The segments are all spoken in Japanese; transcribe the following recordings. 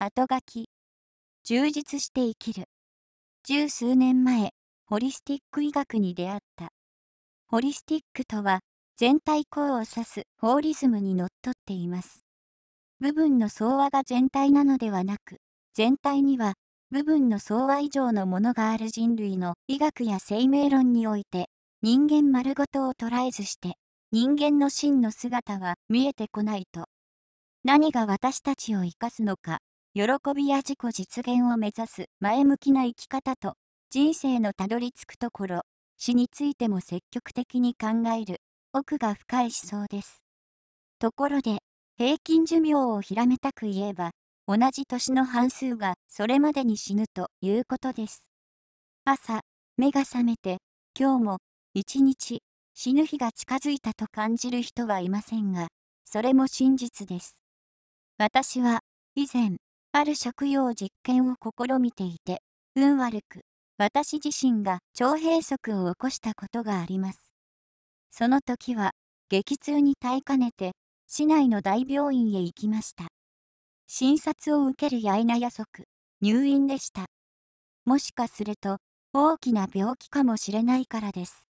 後書き。充実して生きる。十数年前、ホリスティック医学に出会った。ホリスティックとは、全体項を指すホーリズムにのっとっています。部分の相和が全体なのではなく、全体には、部分の相和以上のものがある人類の医学や生命論において、人間丸ごとを捉えずして、人間の真の姿は見えてこないと。何が私たちを生かすのか、喜びや自己実現を目指す前向きな生き方と、人生のたどり着くところ、死についても積極的に考える、奥が深い思想です。ところで、平均寿命をひらめたく言えば、同じ年の半数がそれまでに死ぬということです。朝、目が覚めて、今日も一日死ぬ日が近づいたと感じる人はいませんが、それも真実です。私は以前、ある食用実験を試みていて、運悪く、私自身が腸閉塞を起こしたことがあります。その時は、激痛に耐えかねて、市内の大病院へ行きました。診察を受けるやいなや即、入院でした。もしかすると、大きな病気かもしれないからです。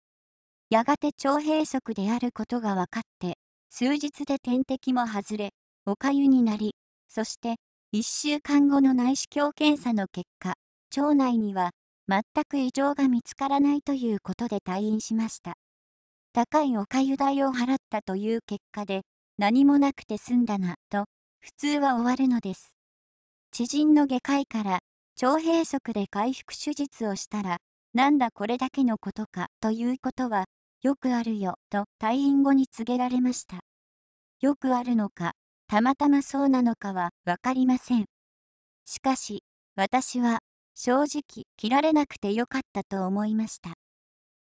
やがて腸閉塞であることが分かって、数日で点滴も外れ、おかゆになり、そして1週間後の内視鏡検査の結果、腸内には全く異常が見つからないということで退院しました。高いおかゆ代を払ったという結果で、何もなくて済んだな、と、普通は終わるのです。知人の外科医から、腸閉塞で回復手術をしたら、なんだこれだけのことか、ということは、よくあるよ、と退院後に告げられました。よくあるのか、たまたまそうなのかは分かりません。しかし、私は正直切られなくてよかったと思いました。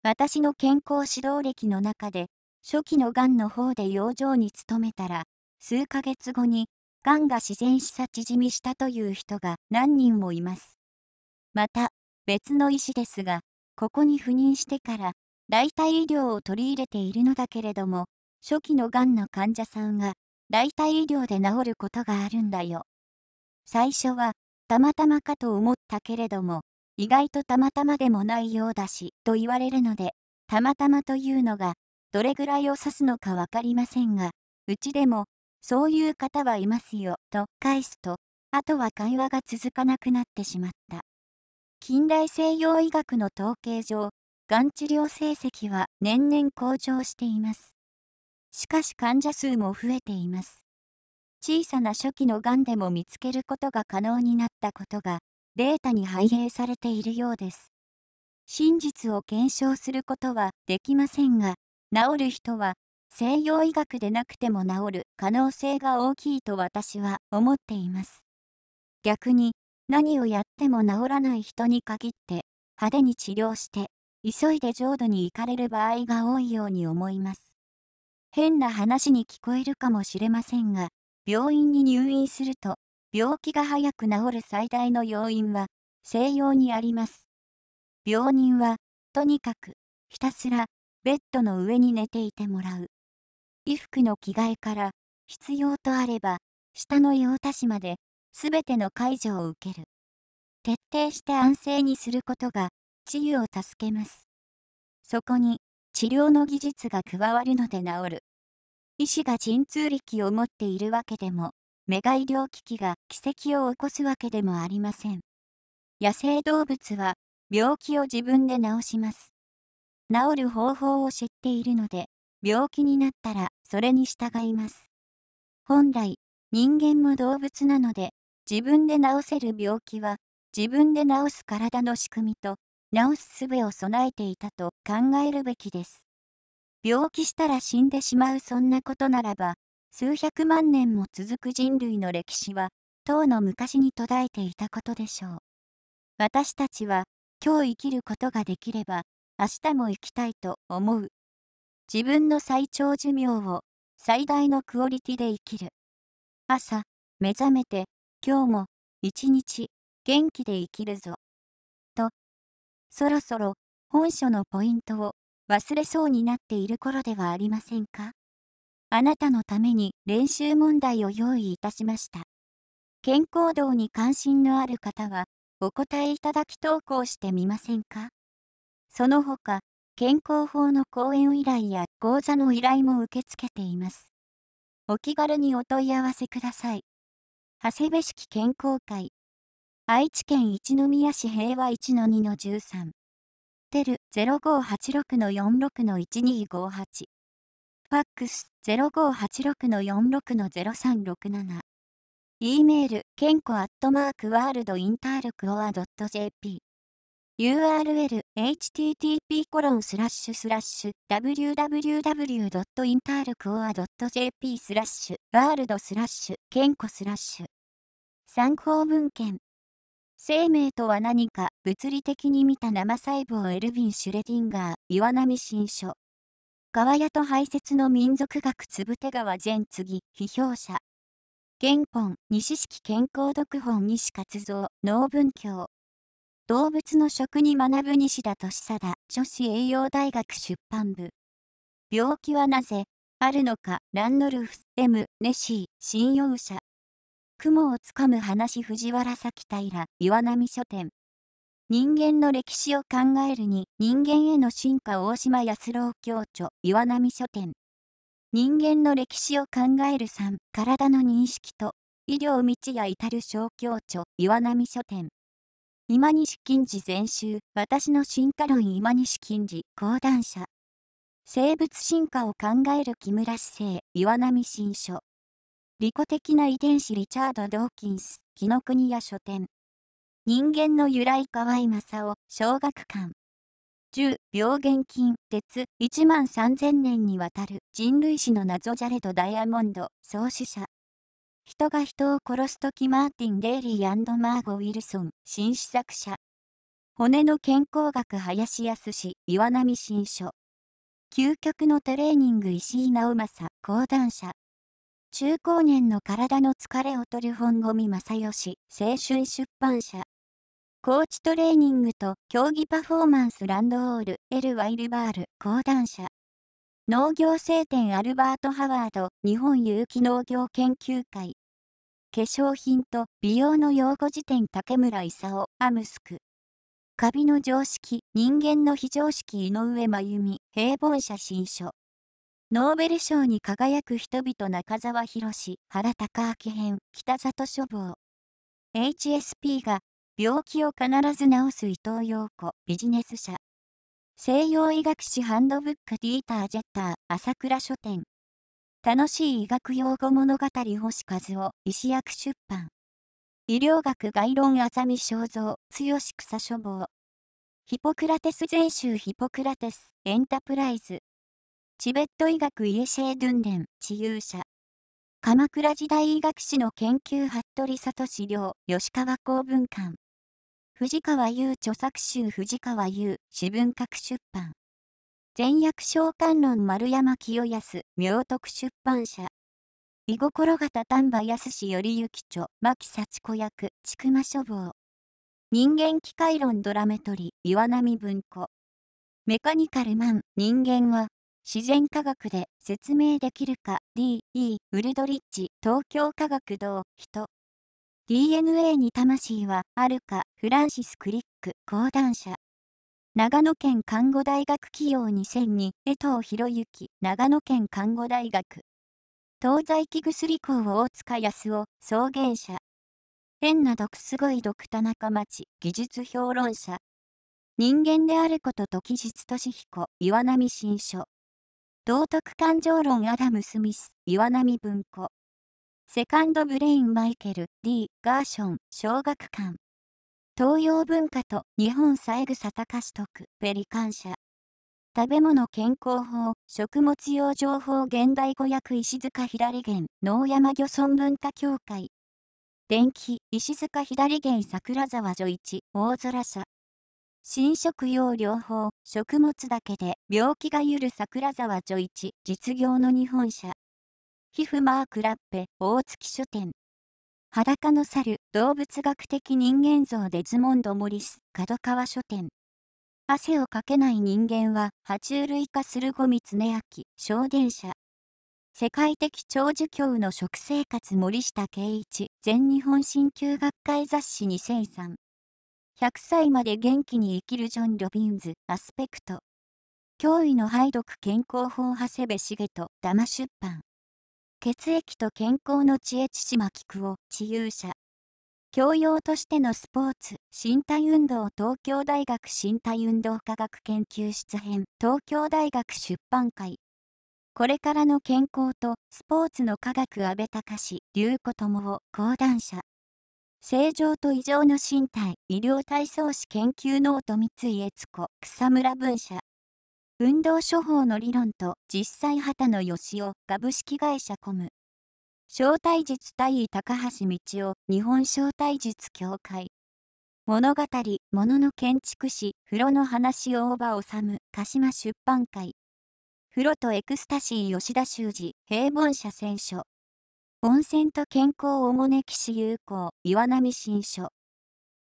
私の健康指導歴の中で、初期のがんの方で養生に勤めたら、数ヶ月後に、がんが自然死さ縮みしたという人が何人もいます。また、別の医師ですが、ここに赴任してから、代替医療を取り入れているのだけれども、初期のがんの患者さんが代替医療で治ることがあるんだよ。最初は、たまたまかと思ったけれども、意外とたまたまでもないようだし、と言われるので、たまたまというのが、どれぐらいを指すのかわかりませんが、うちでも、そういう方はいますよ、と返すと、あとは会話が続かなくなってしまった。近代西洋医学の統計上、がん治療成績は年々向上しています。しかし患者数も増えています。小さな初期のがんでも見つけることが可能になったことがデータに反映されているようです。真実を検証することはできませんが、治る人は西洋医学でなくても治る可能性が大きいと私は思っています。逆に何をやっても治らない人に限って派手に治療して急いで浄土に行かれる場合が多いように思います。変な話に聞こえるかもしれませんが、病院に入院すると、病気が早く治る最大の要因は、西洋にあります。病人は、とにかく、ひたすら、ベッドの上に寝ていてもらう。衣服の着替えから、必要とあれば、下の用足しまで、すべての介助を受ける。徹底して安静にすることが、治癒を助けます。そこに、治療の技術が加わるので治る。医師が鎮痛力を持っているわけでも、メガ医療機器が奇跡を起こすわけでもありません。野生動物は病気を自分で治します。治る方法を知っているので、病気になったらそれに従います。本来、人間も動物なので、自分で治せる病気は、自分で治す体の仕組みと治す術を備えていたと考えるべきです。病気したら死んでしまうそんなことならば、数百万年も続く人類の歴史は、唐の昔に途絶えていたことでしょう。私たちは、今日生きることができれば、明日も生きたいと思う。自分の最長寿命を最大のクオリティで生きる。朝、目覚めて、今日も、一日、元気で生きるぞ。そろそろ本書のポイントを忘れそうになっている頃ではありませんかあなたのために練習問題を用意いたしました。健康道に関心のある方はお答えいただき投稿してみませんかその他、健康法の講演依頼や講座の依頼も受け付けています。お気軽にお問い合わせください。長谷部式健康会愛知県一宮市平和1-2-13。テル0586-46-1258。ファックス0586-46-0367。E メール、けんこアットマークワールドインタールクオア .jp。URL http コロンスラッシュスラッシュ w w w i n t a r c o a j p スラッシュワールドスラッシュ健康スラッシュ参考文献生命とは何か物理的に見た生細胞エルヴィン・シュレディンガー岩波新書川谷と排泄の民族学つぶて川善次批評者原本西式健康読本西活動農文教動物の食に学ぶ西田敏貞女子栄養大学出版部病気はなぜあるのかランノルフ・レム・ネシー・信用者雲をつかむ話藤原咲平岩波書店人間の歴史を考えるに人間への進化大島康郎教著岩波書店人間の歴史を考える3体の認識と医療道や至る小教著岩波書店今西金次全集私の進化論今西金次講談社生物進化を考える木村市政岩波新書利己的な遺伝子リチャード・ドーキンス、紀ノ国屋書店。人間の由来河合正夫、小学館。銃、病原菌、鉄、1万3000年にわたる人類史の謎ジャレとダイヤモンド、創始者。人が人を殺すときマーティン・デイリーマーゴ・ウィルソン、新試作者。骨の健康学林康岩波新書。究極のトレーニング石井直政、講談社。中高年の体の疲れを取る本ミ正義、青春出版社。コーチトレーニングと競技パフォーマンスランドオール、エル・ワイルバール、講談社。農業聖典アルバート・ハワード、日本有機農業研究会。化粧品と美容の用語辞典竹村勲、アムスク。カビの常識、人間の非常識井上真由美、平凡写真書。ノーベル賞に輝く人々中澤宏原隆明編北里書房 HSP が病気を必ず治す伊藤陽子ビジネス社西洋医学史ハンドブックディーター・ジェッター朝倉書店楽しい医学用語物語星和夫医師役出版医療学概論あざみ肖像剛草書房ヒポクラテス全集ヒポクラテスエンタプライズチベット医学イエシェードゥンデン、治癒者。鎌倉時代医学史の研究服部聡資料、吉川公文館。藤川優著作集藤川優、私文学出版。全訳召喚論丸山清康、明徳出版社。居心型丹波康頼よ著、牧幸子役、筑曲書房。人間機械論ドラメトリ、岩波文庫。メカニカルマン、人間は自然科学で説明できるか D.E. ウルドリッジ東京科学堂人 DNA に魂はあるかフランシス・クリック講談社長野県看護大学企業2002江藤博之長野県看護大学東西木薬工大塚康夫創原者変な毒すごい毒田中町技術評論者人間であることと記述俊彦岩波新書道徳感情論アダム・スミス、岩波文庫。セカンドブレイン・マイケル、D・ ガーション、小学館。東洋文化と日本三枝隆徳、ペリカン社。食べ物健康法、食物用情報現代語訳石塚げ源、農山漁村文化協会。電気、石塚げ源桜沢女一、大空社。新食用療法、食物だけで病気がゆる桜沢女一、実業の日本社。皮膚マークラッペ、大月書店。裸の猿、動物学的人間像デズモンド・モリス、角川書店。汗をかけない人間は、爬虫類化するゴミ常明、小電車。世界的長寿教の食生活森下圭一、全日本新旧学会雑誌2003。100歳まで元気に生きるジョン・ロビンズ、アスペクト。驚異の拝読健康法長谷部茂とダマ出版。血液と健康の知恵千島菊を治癒者。教養としてのスポーツ、身体運動東京大学身体運動科学研究室編東京大学出版会。これからの健康とスポーツの科学阿部隆史、龍子友を講談社。正常と異常の身体医療体操士研究ノート三井悦子草村文社運動処方の理論と実際秦野義雄株式会社コム招待術対位高橋道夫日本招待術協会物語物の建築士風呂の話を大場治鹿島出版会風呂とエクスタシー吉田修二平凡社選書温泉と健康をもねきし有効岩波新書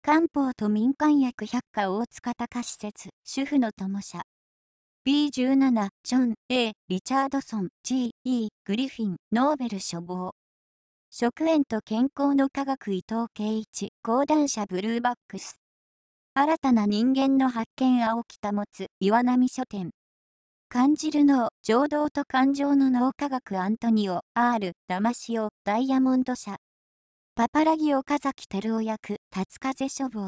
漢方と民間薬百科大塚隆施設主婦の友社 B17 ジョン A リチャードソン G E グリフィンノーベル処方食塩と健康の科学伊藤圭一講談社ブルーバックス新たな人間の発見青木保つ岩波書店感じる脳、情動と感情の脳科学アントニオ、R、ダマシオ、ダイヤモンド社。パパラギ岡崎照夫役、達風書房。